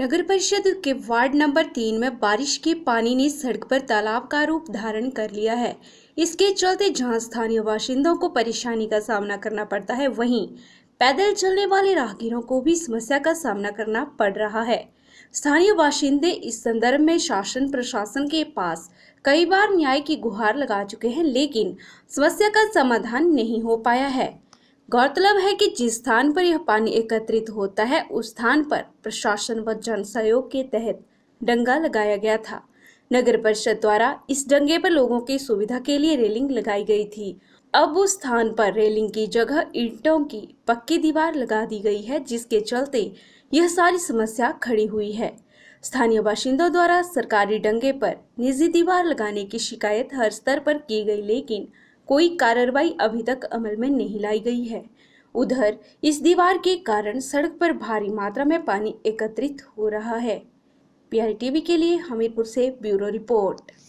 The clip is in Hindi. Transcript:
नगर परिषद के वार्ड नंबर तीन में बारिश के पानी ने सड़क पर तालाब का रूप धारण कर लिया है इसके चलते जहां स्थानीय बाशिंदों को परेशानी का सामना करना पड़ता है वहीं पैदल चलने वाले राहगीरों को भी समस्या का सामना करना पड़ रहा है स्थानीय बाशिंदे इस संदर्भ में शासन प्रशासन के पास कई बार न्याय की गुहार लगा चुके हैं लेकिन समस्या का समाधान नहीं हो पाया है गौरतलब है कि जिस स्थान पर यह पानी एकत्रित होता है उस स्थान पर प्रशासन व जन सहयोग के तहत डंगा लगाया गया था नगर परिषद द्वारा इस डंगे पर लोगों की सुविधा के लिए रेलिंग लगाई गई थी अब उस स्थान पर रेलिंग की जगह ईंटों की पक्की दीवार लगा दी गई है जिसके चलते यह सारी समस्या खड़ी हुई है स्थानीय बाशिंदों द्वारा सरकारी डंगे पर निजी दीवार लगाने की शिकायत हर स्तर पर की गई लेकिन कोई कार्रवाई अभी तक अमल में नहीं लाई गई है उधर इस दीवार के कारण सड़क पर भारी मात्रा में पानी एकत्रित हो रहा है टीवी के लिए हमीरपुर से ब्यूरो रिपोर्ट